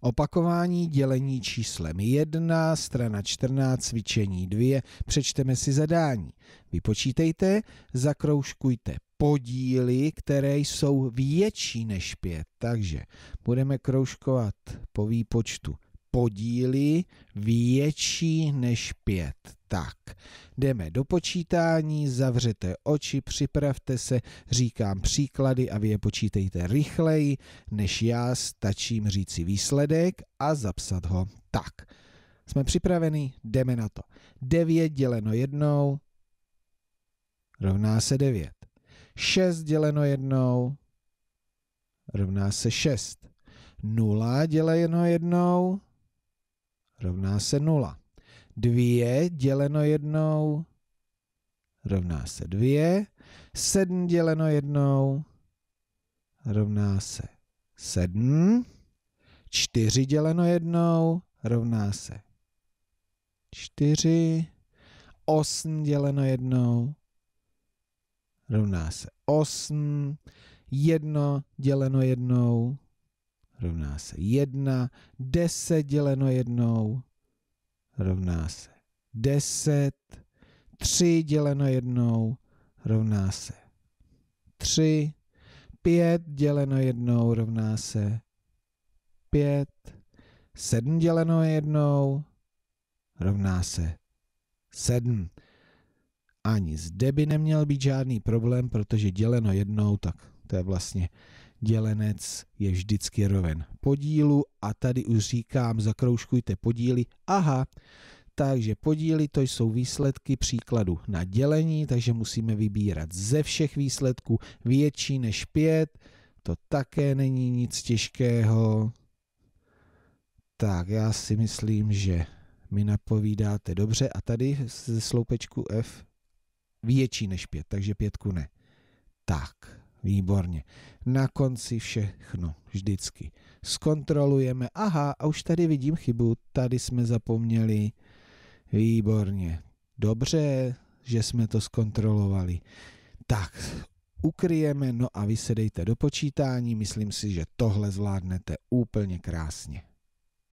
Opakování dělení číslem 1, strana 14, cvičení 2, přečteme si zadání. Vypočítejte, zakroužkujte podíly, které jsou větší než 5. Takže budeme kroužkovat po výpočtu podíly větší než 5. Tak, jdeme do počítání, zavřete oči, připravte se, říkám příklady a vy je počítejte rychleji, než já stačím říci výsledek a zapsat ho. Tak, jsme připraveni, jdeme na to. 9 děleno jednou rovná se 9. 6 děleno jednou rovná se 6. 0 děleno jednou rovná se 0. 2 děleno jednou rovná se 2. 7 děleno jednou rovná se 7. 4 děleno jednou rovná se 4. 8 děleno jednou rovná se 8. 1 děleno jednou rovná se 1, 10 děleno jednou rovná se 10, 3 děleno jednou rovná se 3, 5 děleno jednou rovná se 5, 7 děleno jednou rovná se 7. Ani zde by neměl být žádný problém, protože děleno jednou, tak to je vlastně dělenec je vždycky roven podílu a tady už říkám, zakroužkujte podíly. Aha, takže podíly to jsou výsledky příkladu na dělení, takže musíme vybírat ze všech výsledků větší než 5. To také není nic těžkého. Tak já si myslím, že mi napovídáte dobře a tady ze sloupečku F větší než 5, takže pětku ne. Tak. Výborně. Na konci všechno, vždycky. Zkontrolujeme. Aha, a už tady vidím chybu. Tady jsme zapomněli. Výborně. Dobře, že jsme to zkontrolovali. Tak, ukryjeme, no a vy se dejte do počítání. Myslím si, že tohle zvládnete úplně krásně.